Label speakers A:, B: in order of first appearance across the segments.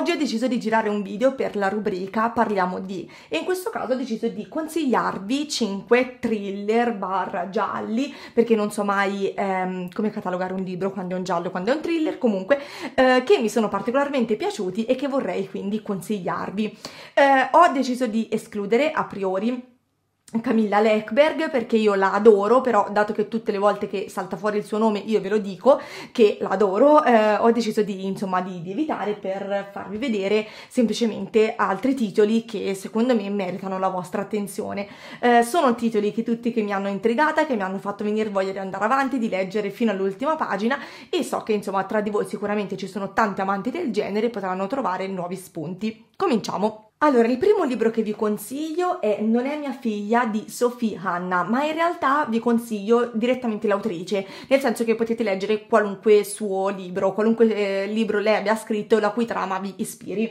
A: Oggi ho deciso di girare un video per la rubrica Parliamo di e in questo caso ho deciso di consigliarvi 5 thriller barra gialli perché non so mai ehm, come catalogare un libro quando è un giallo, quando è un thriller, comunque eh, che mi sono particolarmente piaciuti e che vorrei quindi consigliarvi. Eh, ho deciso di escludere a priori Camilla Leckberg perché io la adoro, però dato che tutte le volte che salta fuori il suo nome io ve lo dico che la adoro, eh, ho deciso di, insomma, di, di, evitare per farvi vedere semplicemente altri titoli che secondo me meritano la vostra attenzione. Eh, sono titoli che tutti che mi hanno intrigata, che mi hanno fatto venire voglia di andare avanti, di leggere fino all'ultima pagina e so che insomma tra di voi sicuramente ci sono tanti amanti del genere e potranno trovare nuovi spunti. Cominciamo! Allora, il primo libro che vi consiglio è Non è mia figlia di Sophie Hanna, ma in realtà vi consiglio direttamente l'autrice, nel senso che potete leggere qualunque suo libro, qualunque eh, libro lei abbia scritto la cui trama vi ispiri.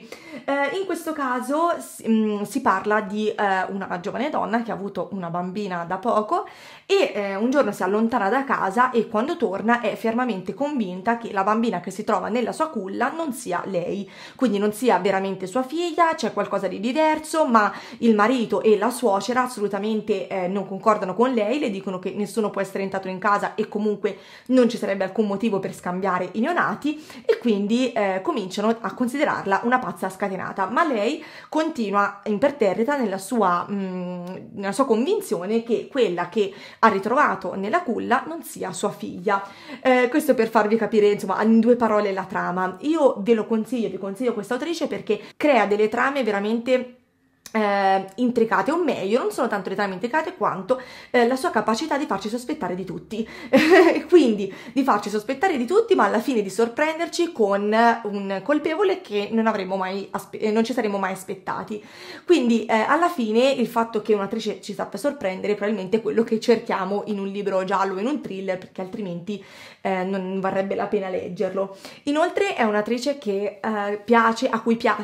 A: Eh, in questo caso si, mh, mm, si parla di eh, una giovane donna che ha avuto una bambina da poco e eh, un giorno si allontana da casa e quando torna è fermamente convinta che la bambina che si trova nella sua culla non sia lei, quindi non sia veramente sua figlia, c'è qualcosa qualcosa di diverso, ma il marito e la suocera assolutamente eh, non concordano con lei, le dicono che nessuno può essere entrato in casa e comunque non ci sarebbe alcun motivo per scambiare i neonati e quindi eh, cominciano a considerarla una pazza scatenata, ma lei continua imperterrita nella sua, mh, mm, nella sua convinzione che quella che ha ritrovato nella culla non sia sua figlia. Eh, questo per farvi capire, insomma, in due parole la trama. Io ve lo consiglio, vi consiglio questa autrice perché crea delle trame veramente verdadeiramente eh, intricate, o meglio, non sono tanto le trame intricate quanto eh, la sua capacità di farci sospettare di tutti. Quindi di farci sospettare di tutti, ma alla fine di sorprenderci con un colpevole che non, mai eh, non ci saremmo mai aspettati. Quindi eh, alla fine il fatto che un'attrice ci sappia sorprendere è probabilmente quello che cerchiamo in un libro giallo, in un thriller, perché altrimenti eh, non varrebbe la pena leggerlo. Inoltre è un'attrice che eh, piace, a cui piace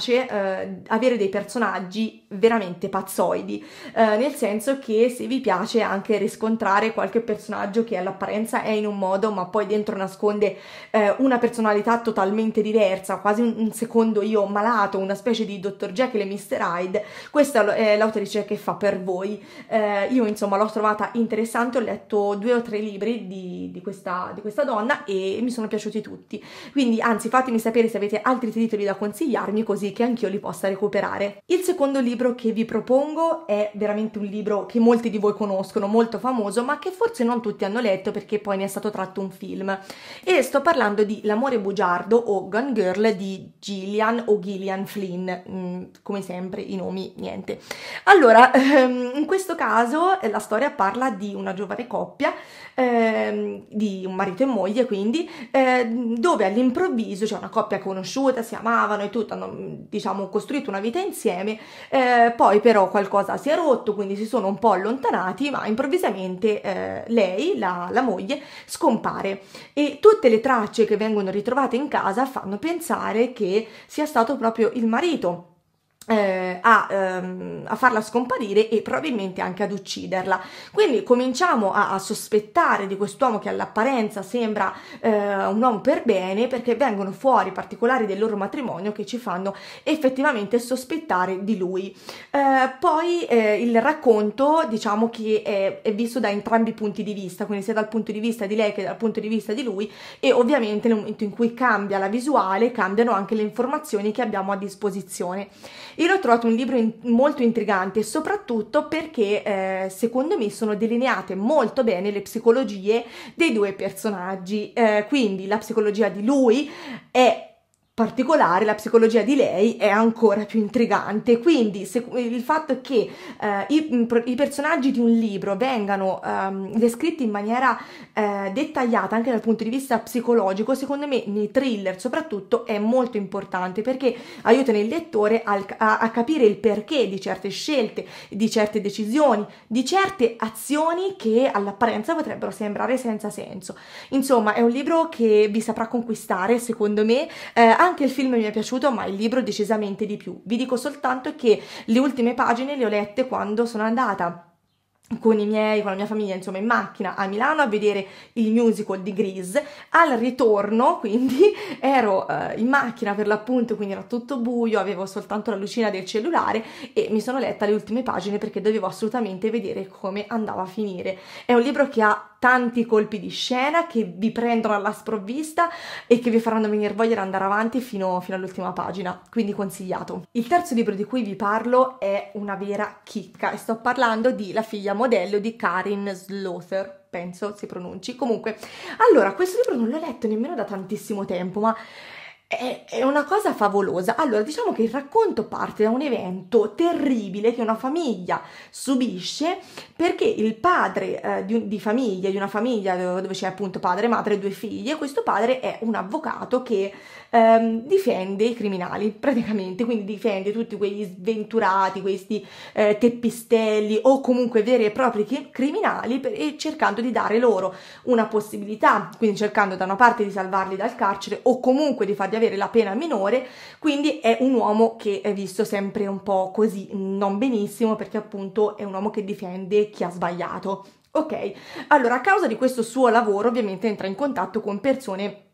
A: avere dei personaggi veramente pazzoidi, eh, nel senso che se vi piace anche riscontrare qualche personaggio che all'apparenza è in un modo ma poi dentro nasconde eh, una personalità totalmente diversa, quasi un, un, secondo io malato, una specie di Dr. Jekyll e Mr. Hyde, questa è l'autrice che fa per voi. Eh, io insomma l'ho trovata interessante, ho letto due o tre libri di, di, questa, di questa donna e mi sono piaciuti tutti, quindi anzi fatemi sapere se avete altri titoli da consigliarmi così che anch'io li possa recuperare. Il secondo libro libro che vi propongo è veramente un libro che molti di voi conoscono, molto famoso, ma che forse non tutti hanno letto perché poi ne è stato tratto un film. E sto parlando di L'amore bugiardo o Gun Girl di Gillian o Gillian Flynn, mm, come sempre i nomi niente. Allora, ehm, in questo caso eh, la storia parla di una giovane coppia, ehm, di un marito e moglie quindi, ehm, dove all'improvviso c'è cioè una coppia conosciuta, si amavano e tutto, hanno mm, diciamo costruito una vita insieme, eh, eh, poi però qualcosa si è rotto, quindi si sono un po' allontanati, ma improvvisamente eh, lei, la, la moglie, scompare e tutte le tracce che vengono ritrovate in casa fanno pensare che sia stato proprio il marito eh, a, ehm, a, farla scomparire e probabilmente anche ad ucciderla. Quindi cominciamo a, a sospettare di quest'uomo che all'apparenza sembra eh, un uomo per bene perché vengono fuori particolari del loro matrimonio che ci fanno effettivamente sospettare di lui. Eh, poi eh, il racconto diciamo che è, è, visto da entrambi i punti di vista, quindi sia dal punto di vista di lei che dal punto di vista di lui e ovviamente nel momento in cui cambia la visuale cambiano anche le informazioni che abbiamo a disposizione. Io l'ho trovato un libro in- molto intrigante, soprattutto perché eh, secondo me sono delineate molto bene le psicologie dei due personaggi. Eh, quindi la psicologia di lui è particolare la psicologia di lei è ancora più intrigante quindi se, il fatto che eh, i, i, personaggi di un libro vengano ehm, descritti in maniera eh, dettagliata anche dal punto di vista psicologico secondo me nei thriller soprattutto è molto importante perché aiutano il lettore al, a, a capire il perché di certe scelte di certe decisioni di certe azioni che all'apparenza potrebbero sembrare senza senso insomma è un libro che vi saprà conquistare secondo me eh, anche il film mi è piaciuto, ma il libro decisamente di più. Vi dico soltanto che le ultime pagine le ho lette quando sono andata con i miei, con la mia famiglia, insomma, in macchina a Milano a vedere il musical di Grease. Al ritorno, quindi, ero eh, in macchina per l'appunto, quindi era tutto buio, avevo soltanto la lucina del cellulare e mi sono letta le ultime pagine perché dovevo assolutamente vedere come andava a finire. È un libro che ha tanti colpi di scena che vi prendono alla sprovvista e che vi faranno venire voglia di andare avanti fino, fino all'ultima pagina, quindi consigliato. Il terzo libro di cui vi parlo è una vera chicca e sto parlando di La figlia modello di Karin Slother penso si pronunci. Comunque, allora, questo libro non l'ho letto nemmeno da tantissimo tempo, ma è, una cosa favolosa. Allora, diciamo che il racconto parte da un evento terribile che una famiglia subisce perché il padre eh, di, di, famiglia, di una famiglia dove c'è appunto padre, madre e due figli, e questo padre è un avvocato che ehm, difende i criminali praticamente, quindi difende tutti quegli sventurati, questi eh, teppistelli o comunque veri e propri criminali per, e cercando di dare loro una possibilità, quindi cercando da una parte di salvarli dal carcere o comunque di farli di avere la pena minore, quindi è un uomo che è visto sempre un po' così, non benissimo, perché appunto è un uomo che difende chi ha sbagliato. Ok, allora a causa di questo suo lavoro ovviamente entra in contatto con persone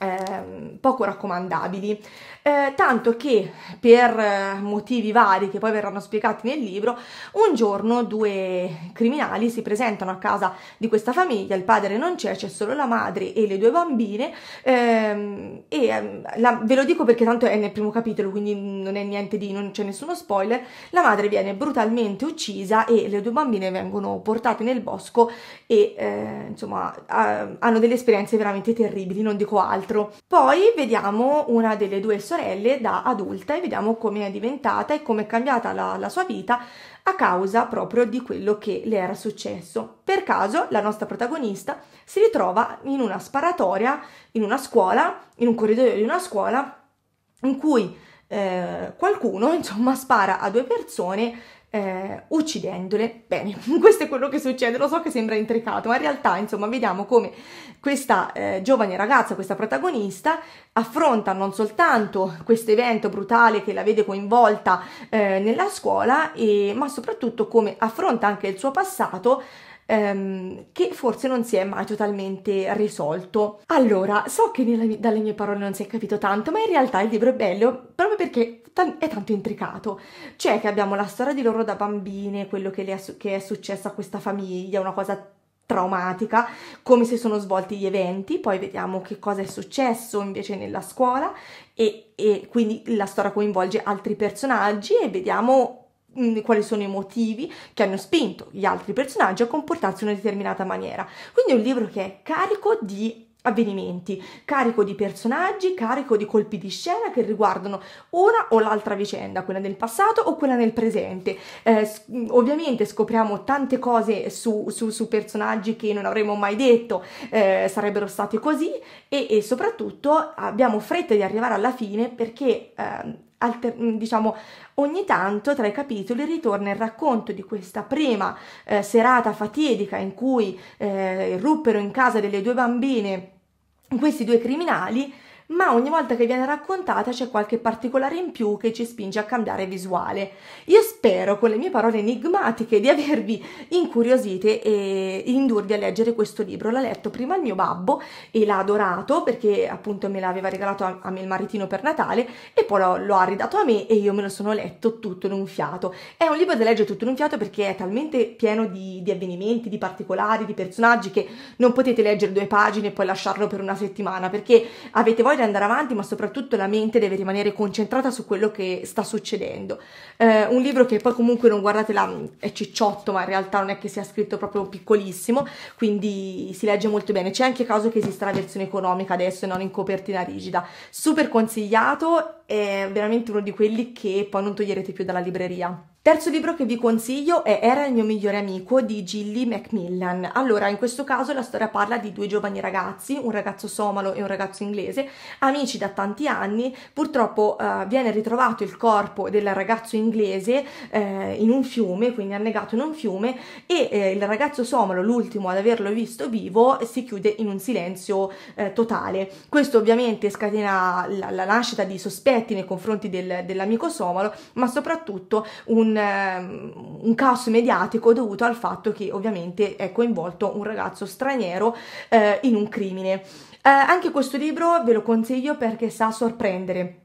A: Ehm, poco raccomandabili, eh, tanto che per eh, motivi vari che poi verranno spiegati nel libro, un giorno due criminali si presentano a casa di questa famiglia, il padre non c'è, c'è solo la madre e le due bambine, ehm, e ehm, la, ve lo dico perché tanto è nel primo capitolo, quindi non è niente di, non c'è nessuno spoiler, la madre viene brutalmente uccisa e le due bambine vengono portate nel bosco e eh, insomma hanno delle esperienze veramente terribili, non dico altro altro. Poi vediamo una delle due sorelle da adulta e vediamo come è diventata e come è cambiata la, la sua vita a causa proprio di quello che le era successo. Per caso la nostra protagonista si ritrova in una sparatoria, in una scuola, in un corridoio di una scuola, in cui eh, qualcuno insomma spara a due persone eh, uccidendole. Bene, questo è quello che succede, lo so che sembra intricato, ma in realtà, insomma, vediamo come questa eh, giovane ragazza, questa protagonista, affronta non soltanto questo evento brutale che la vede coinvolta eh, nella scuola, e, ma soprattutto come affronta anche il suo passato ehm, che forse non si è mai totalmente risolto. Allora, so che nella, dalle mie parole non si è capito tanto, ma in realtà il libro è bello proprio perché è tanto intricato. Cioè che abbiamo la storia di loro da bambine, quello che, è, che è successo a questa famiglia, una cosa traumatica, come si sono svolti gli eventi, poi vediamo che cosa è successo invece nella scuola e, e quindi la storia coinvolge altri personaggi e vediamo Mm, quali sono i motivi che hanno spinto gli altri personaggi a comportarsi in una determinata maniera. Quindi è un libro che è carico di avvenimenti, carico di personaggi, carico di colpi di scena che riguardano una o l'altra vicenda, quella del passato o quella del presente. Eh, ovviamente scopriamo tante cose su, su, su, personaggi che non avremmo mai detto eh, sarebbero stati così e, e, soprattutto abbiamo fretta di arrivare alla fine perché eh, Alter, mm, diciamo ogni tanto tra i capitoli ritorna il racconto di questa prima eh, serata fatidica in cui eh, ruppero in casa delle due bambine questi due criminali ma ogni volta che viene raccontata c'è qualche particolare in più che ci spinge a cambiare visuale. Io spero con le mie parole enigmatiche di avervi incuriosite e indurvi a leggere questo libro. L'ha letto prima il mio babbo e l'ha adorato perché appunto me l'aveva regalato a, a me il maritino per Natale e poi lo, lo ha ridato a me e io me lo sono letto tutto in un fiato. È un libro da leggere tutto in un fiato perché è talmente pieno di, di avvenimenti, di particolari, di personaggi che non potete leggere due pagine e poi lasciarlo per una settimana perché avete voglia di andare avanti, ma soprattutto la mente deve rimanere concentrata su quello che sta succedendo. Eh, un libro che poi comunque non guardate là, mm, è cicciotto, ma in realtà non è che sia scritto proprio piccolissimo, quindi si legge molto bene. C'è anche caso che esista la versione economica adesso e non in copertina rigida. Super consigliato, è veramente uno di quelli che poi non toglierete più dalla libreria. Terzo libro che vi consiglio è Era il mio migliore amico di Gilly Macmillan. Allora, in questo caso la storia parla di due giovani ragazzi, un ragazzo somalo e un ragazzo inglese, amici da tanti anni. Purtroppo eh, viene ritrovato il corpo del ragazzo inglese eh, in un fiume, quindi annegato in un fiume, e eh, il ragazzo somalo, l'ultimo ad averlo visto vivo, si chiude in un silenzio eh, totale. Questo ovviamente scatena la, la, nascita di sospetti nei confronti del, dell'amico somalo, ma soprattutto un un, ehm, un, caos mediatico dovuto al fatto che ovviamente è coinvolto un ragazzo straniero eh, in un crimine. Eh, anche questo libro ve lo consiglio perché sa sorprendere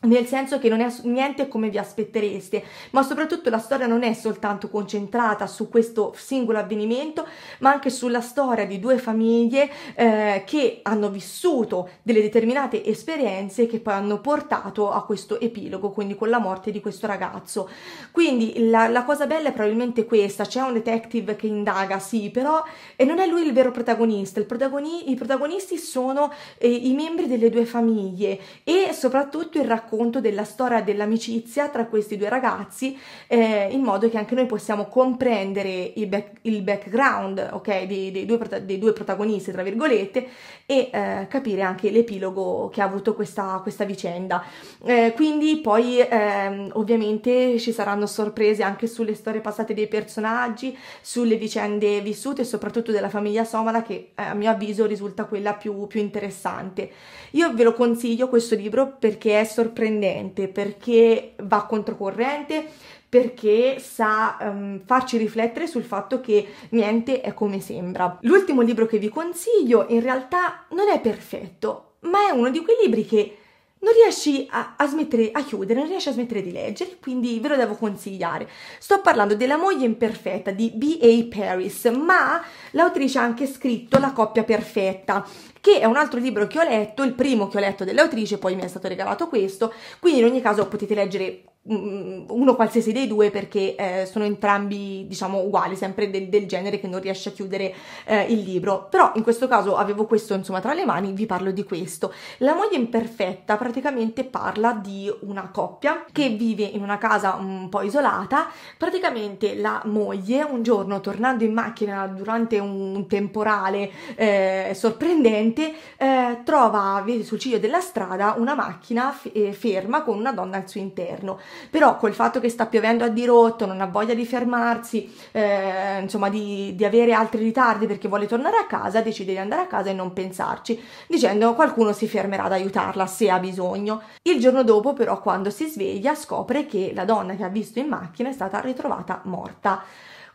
A: nel senso che non è niente come vi aspettereste, ma soprattutto la storia non è soltanto concentrata su questo singolo avvenimento, ma anche sulla storia di due famiglie eh, che hanno vissuto delle determinate esperienze che poi hanno portato a questo epilogo, quindi con la morte di questo ragazzo. Quindi la, la cosa bella è probabilmente questa, c'è un detective che indaga, sì, però e non è lui il vero protagonista, il protagoni, i protagonisti sono eh, i membri delle due famiglie e soprattutto il racconto racconto della storia dell'amicizia tra questi due ragazzi eh, in modo che anche noi possiamo comprendere il, back, il background okay, dei, dei, due, dei, due, protagonisti, tra virgolette, e eh, capire anche l'epilogo che ha avuto questa, questa vicenda. Eh, quindi poi ehm, ovviamente ci saranno sorprese anche sulle storie passate dei personaggi, sulle vicende vissute, soprattutto della famiglia somala che eh, a mio avviso risulta quella più, più interessante. Io ve lo consiglio questo libro perché è sorprendente sorprendente perché va controcorrente, perché sa um, farci riflettere sul fatto che niente è come sembra. L'ultimo libro che vi consiglio in realtà non è perfetto, ma è uno di quei libri che non riesci a, a, smettere, a chiudere, non riesci a smettere di leggere, quindi ve lo devo consigliare. Sto parlando della moglie imperfetta di B.A. Paris, ma l'autrice ha anche scritto La coppia perfetta, che è un altro libro che ho letto, il primo che ho letto dell'autrice, poi mi è stato regalato questo, quindi in ogni caso potete leggere Mm, mm, uno qualsiasi dei due perché eh, sono entrambi diciamo uguali sempre del, del genere che non riesce a chiudere eh, il libro però in questo caso avevo questo insomma tra le mani vi parlo di questo la moglie imperfetta praticamente parla di una coppia che vive in una casa un po' isolata praticamente la moglie un giorno tornando in macchina durante un temporale eh, sorprendente eh, trova vede sul ciglio della strada una macchina eh, ferma con una donna al suo interno però col fatto che sta piovendo a dirotto, non ha voglia di fermarsi, eh, insomma di, di, avere altri ritardi perché vuole tornare a casa, decide di andare a casa e non pensarci, dicendo qualcuno si fermerà ad aiutarla se ha bisogno. Il giorno dopo però quando si sveglia scopre che la donna che ha visto in macchina è stata ritrovata morta.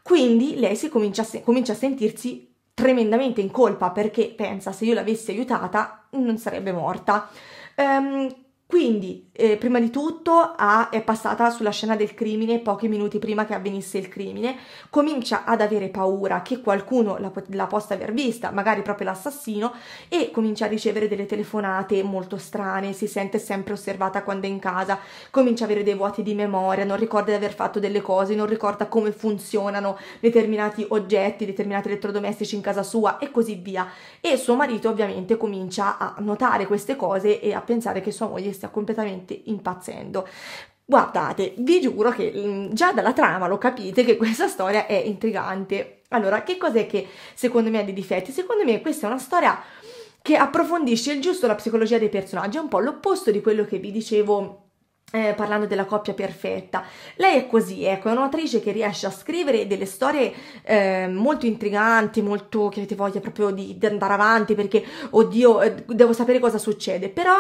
A: Quindi lei si comincia a, se- comincia a sentirsi tremendamente in colpa perché pensa se io l'avessi aiutata non sarebbe morta. Um, quindi, eh, prima di tutto, a, è passata sulla scena del crimine pochi minuti prima che avvenisse il crimine, comincia ad avere paura che qualcuno la, la possa aver vista, magari proprio l'assassino, e comincia a ricevere delle telefonate molto strane, si sente sempre osservata quando è in casa, comincia a avere dei vuoti di memoria, non ricorda di aver fatto delle cose, non ricorda come funzionano determinati oggetti, determinati elettrodomestici in casa sua e così via. E suo marito ovviamente comincia a notare queste cose e a pensare che sua moglie stia completamente impazzendo. Guardate, vi giuro che mm, già dalla trama lo capite che questa storia è intrigante. Allora, che cos'è che secondo me ha dei difetti? Secondo me questa è una storia che approfondisce il giusto la psicologia dei personaggi, è un po' l'opposto di quello che vi dicevo eh, parlando della coppia perfetta. Lei è così, ecco, è un'autrice che riesce a scrivere delle storie eh, molto intriganti, molto che avete voglia proprio di, di andare avanti perché, oddio, eh, devo sapere cosa succede, però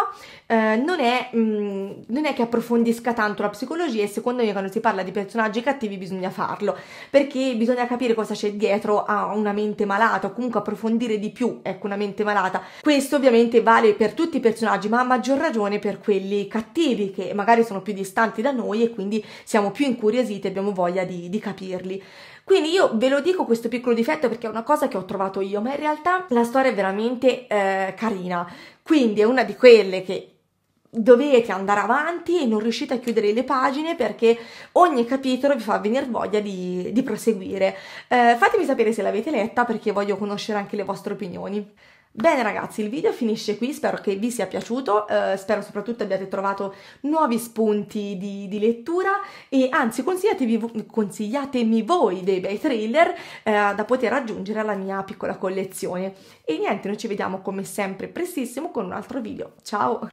A: eh, non è, mh, mm, non, è, che approfondisca tanto la psicologia e secondo me quando si parla di personaggi cattivi bisogna farlo, perché bisogna capire cosa c'è dietro a una mente malata o comunque approfondire di più, ecco, una mente malata. Questo ovviamente vale per tutti i personaggi, ma a maggior ragione per quelli cattivi che magari magari sono più distanti da noi e quindi siamo più incuriositi e abbiamo voglia di, di capirli. Quindi io ve lo dico questo piccolo difetto perché è una cosa che ho trovato io, ma in realtà la storia è veramente eh, carina. Quindi è una di quelle che dovete andare avanti e non riuscite a chiudere le pagine perché ogni capitolo vi fa venire voglia di, di proseguire. Eh, fatemi sapere se l'avete letta perché voglio conoscere anche le vostre opinioni. Bene ragazzi, il video finisce qui, spero che vi sia piaciuto, eh, spero soprattutto abbiate trovato nuovi spunti di, di lettura e anzi consigliatemi voi dei bei trailer eh, da poter aggiungere alla mia piccola collezione. E niente, noi ci vediamo come sempre prestissimo con un altro video, ciao!